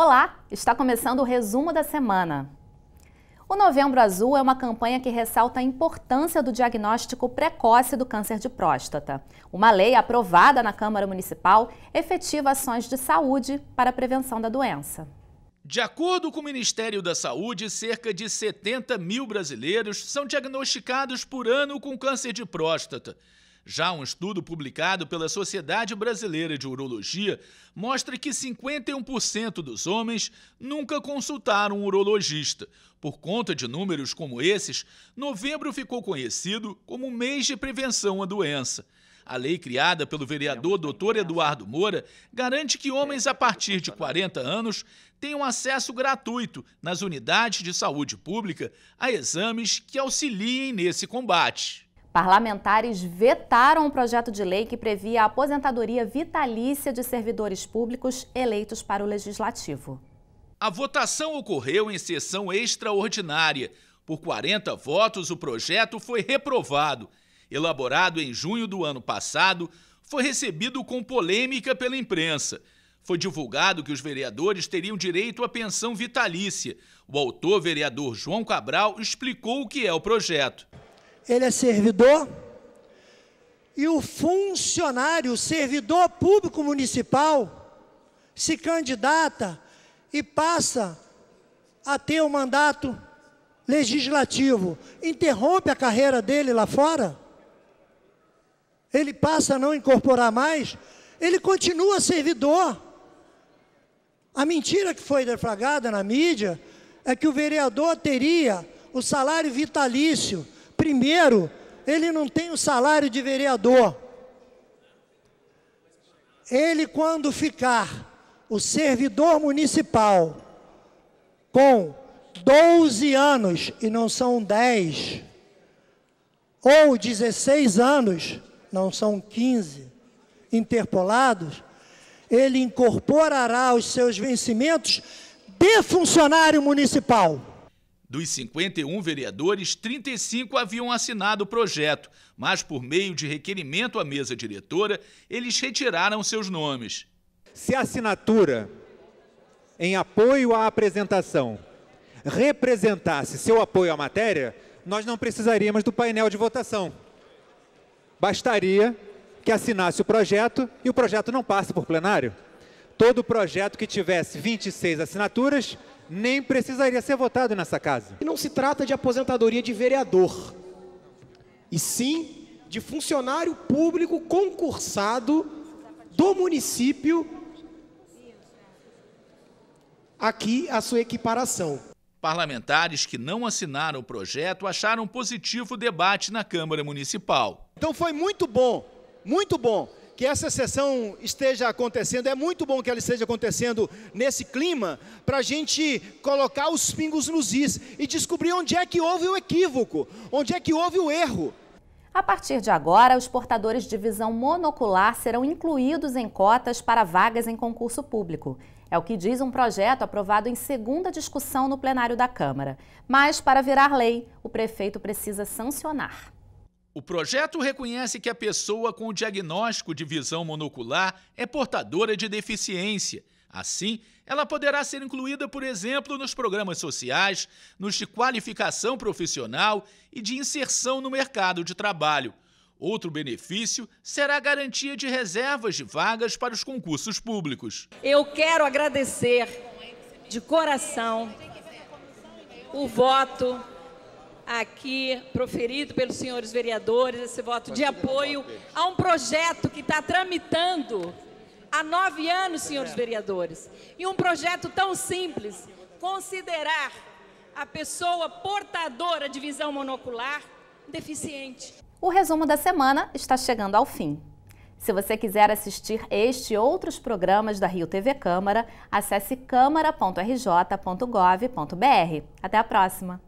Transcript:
Olá, está começando o resumo da semana. O Novembro Azul é uma campanha que ressalta a importância do diagnóstico precoce do câncer de próstata. Uma lei aprovada na Câmara Municipal efetiva ações de saúde para a prevenção da doença. De acordo com o Ministério da Saúde, cerca de 70 mil brasileiros são diagnosticados por ano com câncer de próstata. Já um estudo publicado pela Sociedade Brasileira de Urologia mostra que 51% dos homens nunca consultaram um urologista. Por conta de números como esses, novembro ficou conhecido como mês de prevenção à doença. A lei criada pelo vereador Dr. Eduardo Moura garante que homens a partir de 40 anos tenham acesso gratuito nas unidades de saúde pública a exames que auxiliem nesse combate. Parlamentares vetaram o um projeto de lei que previa a aposentadoria vitalícia de servidores públicos eleitos para o legislativo. A votação ocorreu em sessão extraordinária. Por 40 votos, o projeto foi reprovado. Elaborado em junho do ano passado, foi recebido com polêmica pela imprensa. Foi divulgado que os vereadores teriam direito à pensão vitalícia. O autor, vereador João Cabral, explicou o que é o projeto ele é servidor. E o funcionário, o servidor público municipal, se candidata e passa a ter o um mandato legislativo. Interrompe a carreira dele lá fora? Ele passa a não incorporar mais? Ele continua servidor. A mentira que foi deflagrada na mídia é que o vereador teria o salário vitalício Primeiro, ele não tem o salário de vereador. Ele, quando ficar o servidor municipal com 12 anos, e não são 10, ou 16 anos, não são 15, interpolados, ele incorporará os seus vencimentos de funcionário municipal. Dos 51 vereadores, 35 haviam assinado o projeto, mas por meio de requerimento à mesa diretora, eles retiraram seus nomes. Se a assinatura em apoio à apresentação representasse seu apoio à matéria, nós não precisaríamos do painel de votação. Bastaria que assinasse o projeto e o projeto não passe por plenário. Todo projeto que tivesse 26 assinaturas nem precisaria ser votado nessa casa. E não se trata de aposentadoria de vereador, e sim de funcionário público concursado do município. Aqui a sua equiparação. Parlamentares que não assinaram o projeto acharam positivo o debate na Câmara Municipal. Então foi muito bom, muito bom que essa sessão esteja acontecendo, é muito bom que ela esteja acontecendo nesse clima, para a gente colocar os pingos nos is e descobrir onde é que houve o equívoco, onde é que houve o erro. A partir de agora, os portadores de visão monocular serão incluídos em cotas para vagas em concurso público. É o que diz um projeto aprovado em segunda discussão no plenário da Câmara. Mas, para virar lei, o prefeito precisa sancionar. O projeto reconhece que a pessoa com o diagnóstico de visão monocular é portadora de deficiência. Assim, ela poderá ser incluída, por exemplo, nos programas sociais, nos de qualificação profissional e de inserção no mercado de trabalho. Outro benefício será a garantia de reservas de vagas para os concursos públicos. Eu quero agradecer de coração o voto aqui proferido pelos senhores vereadores, esse voto de apoio a um projeto que está tramitando há nove anos, senhores é. vereadores. E um projeto tão simples, considerar a pessoa portadora de visão monocular deficiente. O resumo da semana está chegando ao fim. Se você quiser assistir este e outros programas da Rio TV Câmara, acesse câmara.rj.gov.br. Até a próxima!